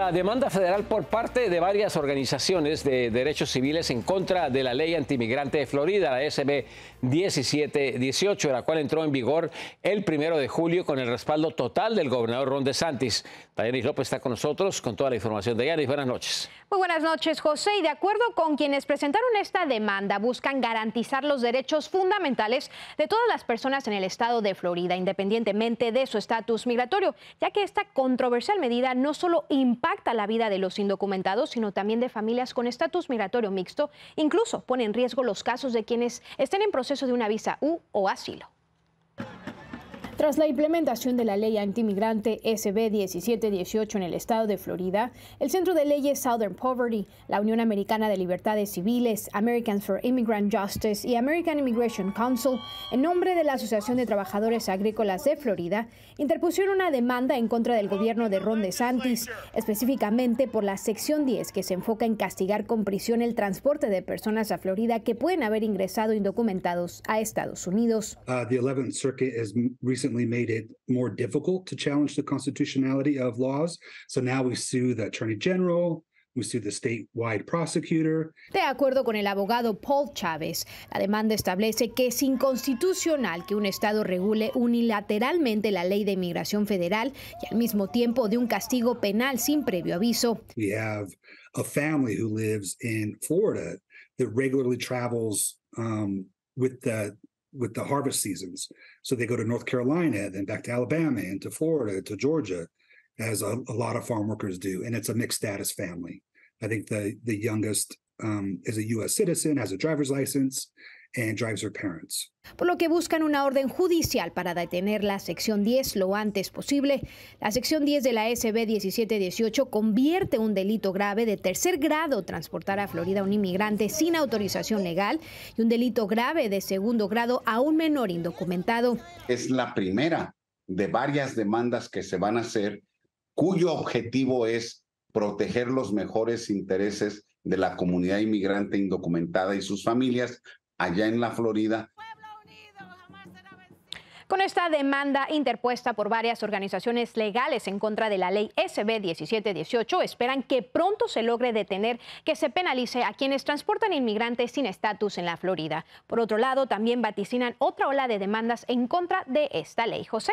La demanda federal por parte de varias organizaciones de derechos civiles en contra de la ley antimigrante de Florida, la SB 1718, la cual entró en vigor el primero de julio con el respaldo total del gobernador Ron DeSantis. Dayanis López está con nosotros con toda la información. Dayanis, buenas noches. Muy buenas noches, José. Y de acuerdo con quienes presentaron esta demanda, buscan garantizar los derechos fundamentales de todas las personas en el estado de Florida, independientemente de su estatus migratorio, ya que esta controversial medida no solo impacta impacta la vida de los indocumentados, sino también de familias con estatus migratorio mixto. Incluso pone en riesgo los casos de quienes estén en proceso de una visa U o asilo. Tras la implementación de la ley antimigrante SB 1718 en el estado de Florida, el Centro de Leyes Southern Poverty, la Unión Americana de Libertades Civiles, Americans for Immigrant Justice y American Immigration Council, en nombre de la Asociación de Trabajadores Agrícolas de Florida, interpusieron una demanda en contra del gobierno de Ron DeSantis, específicamente por la sección 10 que se enfoca en castigar con prisión el transporte de personas a Florida que pueden haber ingresado indocumentados a Estados Unidos. Uh, made it more difficult to challenge the constitutionality of laws. So now we sue the attorney general, We sue the statewide prosecutor. De acuerdo con el abogado Paul Chávez, la demanda establece que es inconstitucional que un Estado regule unilateralmente la ley de inmigración federal y al mismo tiempo de un castigo penal sin previo aviso. We have a family who lives in Florida that regularly travels um, with the with the harvest seasons. So they go to North Carolina, then back to Alabama and to Florida, to Georgia, as a, a lot of farm workers do. And it's a mixed status family. I think the the youngest um, is a U.S. citizen, has a driver's license, Por lo que buscan una orden judicial para detener la sección 10 lo antes posible. La sección 10 de la SB 1718 convierte un delito grave de tercer grado transportar a Florida a un inmigrante sin autorización legal y un delito grave de segundo grado a un menor indocumentado. Es la primera de varias demandas que se van a hacer cuyo objetivo es proteger los mejores intereses de la comunidad inmigrante indocumentada y sus familias, allá en la Florida con esta demanda interpuesta por varias organizaciones legales en contra de la ley SB 1718, esperan que pronto se logre detener que se penalice a quienes transportan inmigrantes sin estatus en la Florida. Por otro lado, también vaticinan otra ola de demandas en contra de esta ley. José.